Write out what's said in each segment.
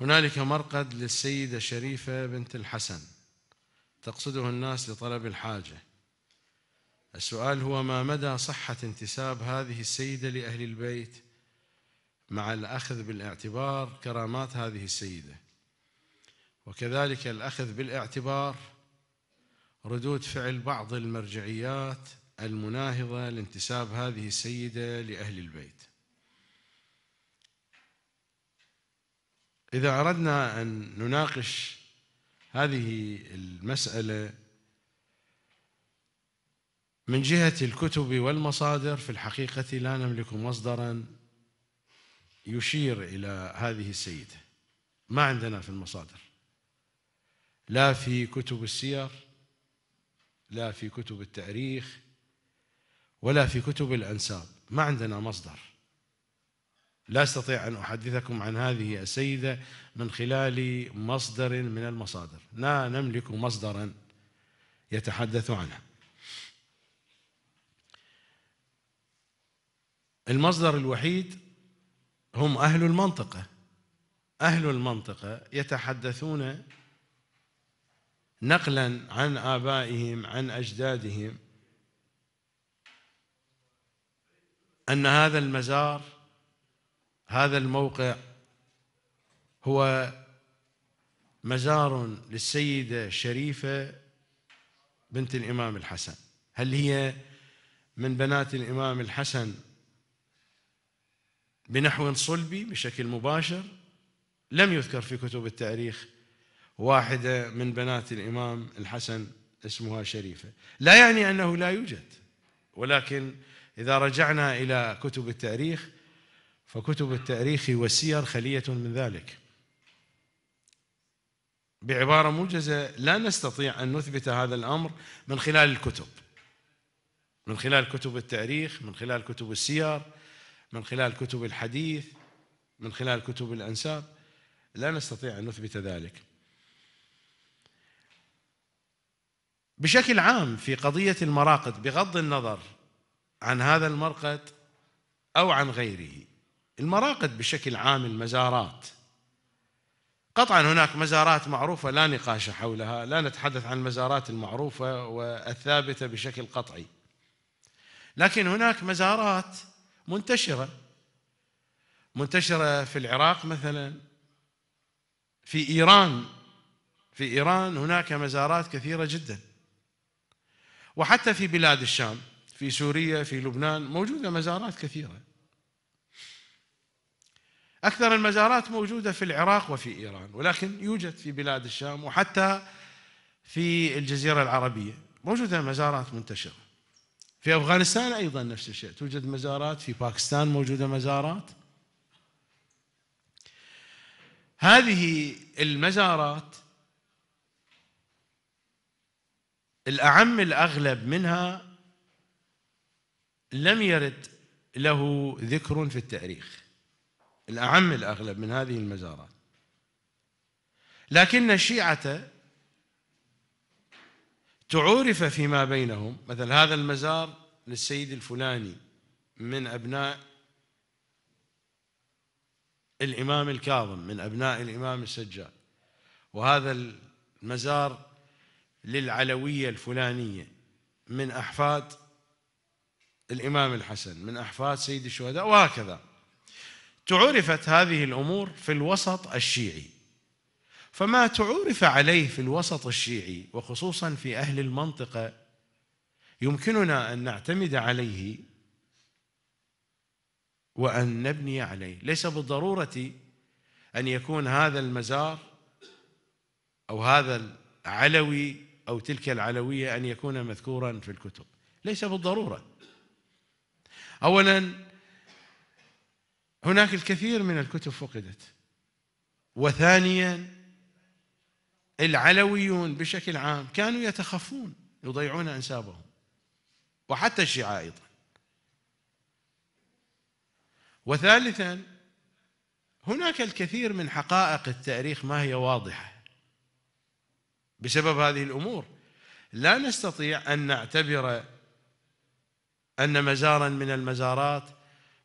هنالك مرقد للسيدة شريفة بنت الحسن تقصده الناس لطلب الحاجة السؤال هو ما مدى صحة انتساب هذه السيدة لأهل البيت مع الأخذ بالاعتبار كرامات هذه السيدة وكذلك الأخذ بالاعتبار ردود فعل بعض المرجعيات المناهضة لانتساب هذه السيدة لأهل البيت إذا أردنا أن نناقش هذه المسألة من جهة الكتب والمصادر في الحقيقة لا نملك مصدرا يشير إلى هذه السيدة ما عندنا في المصادر لا في كتب السير لا في كتب التاريخ ولا في كتب الأنساب ما عندنا مصدر لا استطيع ان احدثكم عن هذه السيده من خلال مصدر من المصادر لا نملك مصدرا يتحدث عنها المصدر الوحيد هم اهل المنطقه اهل المنطقه يتحدثون نقلا عن ابائهم عن اجدادهم ان هذا المزار هذا الموقع هو مزار للسيدة شريفة بنت الإمام الحسن هل هي من بنات الإمام الحسن بنحو صلبي بشكل مباشر لم يذكر في كتب التاريخ واحدة من بنات الإمام الحسن اسمها شريفة لا يعني أنه لا يوجد ولكن إذا رجعنا إلى كتب التاريخ فكتب التاريخ والسير خليه من ذلك بعبارة موجزة لا نستطيع أن نثبت هذا الأمر من خلال الكتب من خلال كتب التاريخ من خلال كتب السير من خلال كتب الحديث من خلال كتب الأنساب لا نستطيع أن نثبت ذلك بشكل عام في قضية المراقد بغض النظر عن هذا المرقد أو عن غيره المراقد بشكل عام المزارات قطعا هناك مزارات معروفة لا نقاش حولها لا نتحدث عن المزارات المعروفة والثابتة بشكل قطعي لكن هناك مزارات منتشرة منتشرة في العراق مثلا في إيران في إيران هناك مزارات كثيرة جدا وحتى في بلاد الشام في سوريا في لبنان موجودة مزارات كثيرة أكثر المزارات موجودة في العراق وفي إيران ولكن يوجد في بلاد الشام وحتى في الجزيرة العربية موجودة مزارات منتشرة في أفغانستان أيضا نفس الشيء توجد مزارات في باكستان موجودة مزارات هذه المزارات الأعم الأغلب منها لم يرد له ذكر في التاريخ الأعم الأغلب من هذه المزارات لكن الشيعة تعورف فيما بينهم مثل هذا المزار للسيد الفلاني من أبناء الإمام الكاظم من أبناء الإمام السجاد وهذا المزار للعلوية الفلانية من أحفاد الإمام الحسن من أحفاد سيد الشهداء وهكذا تعرفت هذه الامور في الوسط الشيعي فما تعرف عليه في الوسط الشيعي وخصوصا في اهل المنطقه يمكننا ان نعتمد عليه وان نبني عليه ليس بالضروره ان يكون هذا المزار او هذا العلوي او تلك العلويه ان يكون مذكورا في الكتب ليس بالضروره اولا هناك الكثير من الكتب فقدت وثانيا العلويون بشكل عام كانوا يتخفون يضيعون انسابهم وحتى الشيعة ايضا وثالثا هناك الكثير من حقائق التاريخ ما هي واضحه بسبب هذه الامور لا نستطيع ان نعتبر ان مزارا من المزارات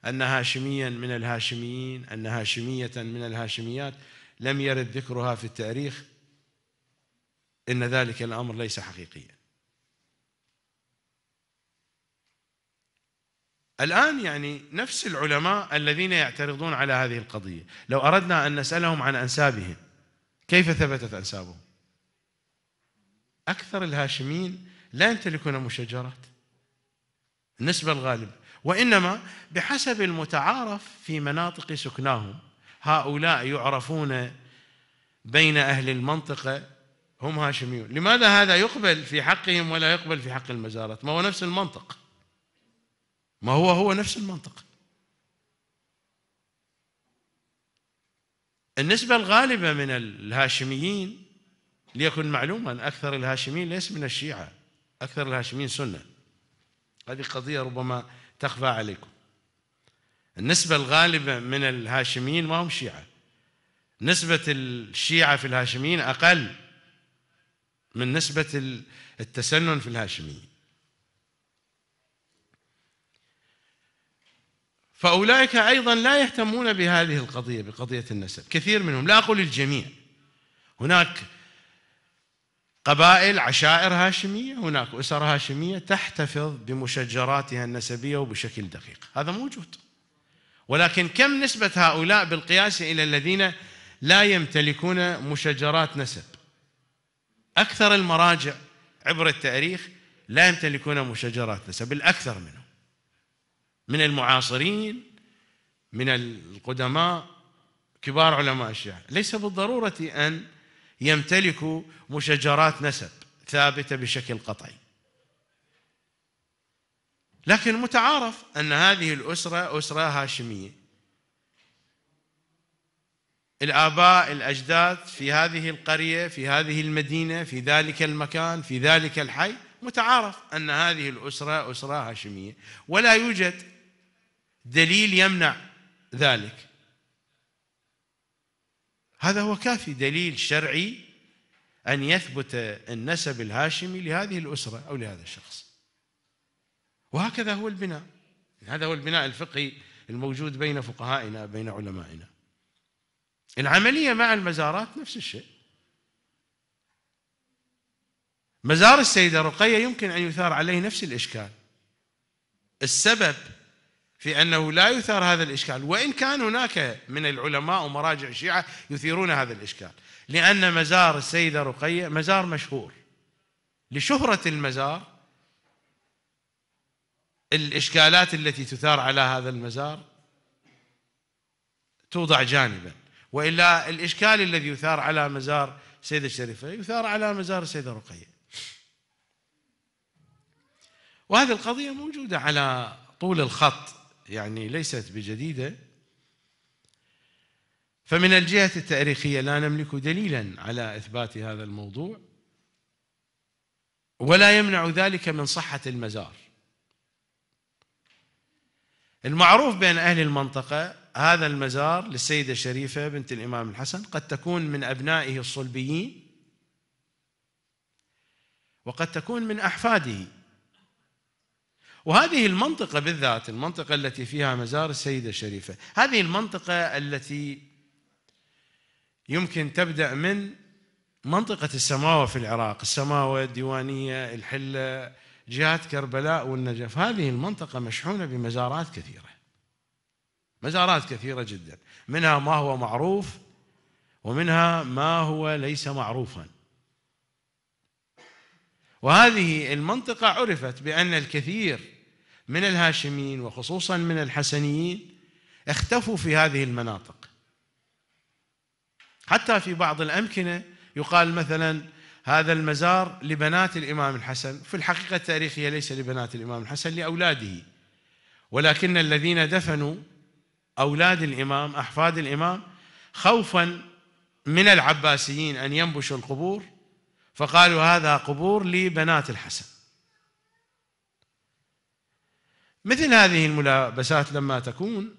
أن هاشميا من الهاشميين أن هاشمية من الهاشميات لم يرد ذكرها في التاريخ إن ذلك الأمر ليس حقيقيا الآن يعني نفس العلماء الذين يعترضون على هذه القضية لو أردنا أن نسألهم عن أنسابهم كيف ثبتت أنسابهم أكثر الهاشمين لا يمتلكون مشجرات النسبة الغالبة وإنما بحسب المتعارف في مناطق سكناهم هؤلاء يعرفون بين أهل المنطقة هم هاشميون لماذا هذا يقبل في حقهم ولا يقبل في حق المزارات ما هو نفس المنطق ما هو هو نفس المنطق النسبة الغالبة من الهاشميين ليكن معلوما أكثر الهاشميين ليس من الشيعة أكثر الهاشميين سنة هذه قضية ربما تخفى عليكم النسبة الغالبة من الهاشميين ما هم شيعة نسبة الشيعة في الهاشميين أقل من نسبة التسنن في الهاشميين فأولئك أيضا لا يهتمون بهذه القضية بقضية النسب كثير منهم لا أقول الجميع هناك قبائل عشائر هاشمية هناك أسر هاشمية تحتفظ بمشجراتها النسبية وبشكل دقيق هذا موجود ولكن كم نسبة هؤلاء بالقياس إلى الذين لا يمتلكون مشجرات نسب أكثر المراجع عبر التاريخ لا يمتلكون مشجرات نسب الأكثر منهم من المعاصرين من القدماء كبار علماء الشيعة ليس بالضرورة أن يمتلك مشجرات نسب ثابته بشكل قطعي لكن متعارف ان هذه الاسره اسره هاشميه الاباء الاجداد في هذه القريه في هذه المدينه في ذلك المكان في ذلك الحي متعارف ان هذه الاسره اسره هاشميه ولا يوجد دليل يمنع ذلك هذا هو كافي دليل شرعي أن يثبت النسب الهاشمي لهذه الأسرة أو لهذا الشخص وهكذا هو البناء هذا هو البناء الفقهي الموجود بين فقهائنا بين علمائنا العملية مع المزارات نفس الشيء مزار السيدة رقية يمكن أن يثار عليه نفس الإشكال السبب في انه لا يثار هذا الاشكال وان كان هناك من العلماء ومراجع الشيعه يثيرون هذا الاشكال لان مزار السيده رقيه مزار مشهور لشهره المزار الاشكالات التي تثار على هذا المزار توضع جانبا والا الاشكال الذي يثار على مزار السيده الشريفه يثار على مزار السيده رقيه وهذه القضيه موجوده على طول الخط يعني ليست بجديدة فمن الجهة التاريخية لا نملك دليلا على إثبات هذا الموضوع ولا يمنع ذلك من صحة المزار المعروف بين أهل المنطقة هذا المزار للسيدة الشريفة بنت الإمام الحسن قد تكون من أبنائه الصلبيين وقد تكون من أحفاده وهذه المنطقة بالذات المنطقة التي فيها مزار السيدة الشريفة هذه المنطقة التي يمكن تبدأ من منطقة السماوة في العراق السماوة الديوانية الحلة جهات كربلاء والنجف هذه المنطقة مشحونة بمزارات كثيرة مزارات كثيرة جدا منها ما هو معروف ومنها ما هو ليس معروفا وهذه المنطقة عرفت بأن الكثير من الهاشميين وخصوصا من الحسنيين اختفوا في هذه المناطق حتى في بعض الأمكنة يقال مثلا هذا المزار لبنات الإمام الحسن في الحقيقة التاريخية ليس لبنات الإمام الحسن لأولاده ولكن الذين دفنوا أولاد الإمام أحفاد الإمام خوفا من العباسيين أن ينبشوا القبور فقالوا هذا قبور لبنات الحسن مثل هذه الملابسات لما تكون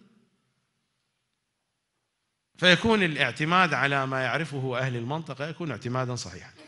فيكون الاعتماد على ما يعرفه أهل المنطقة يكون اعتمادا صحيحا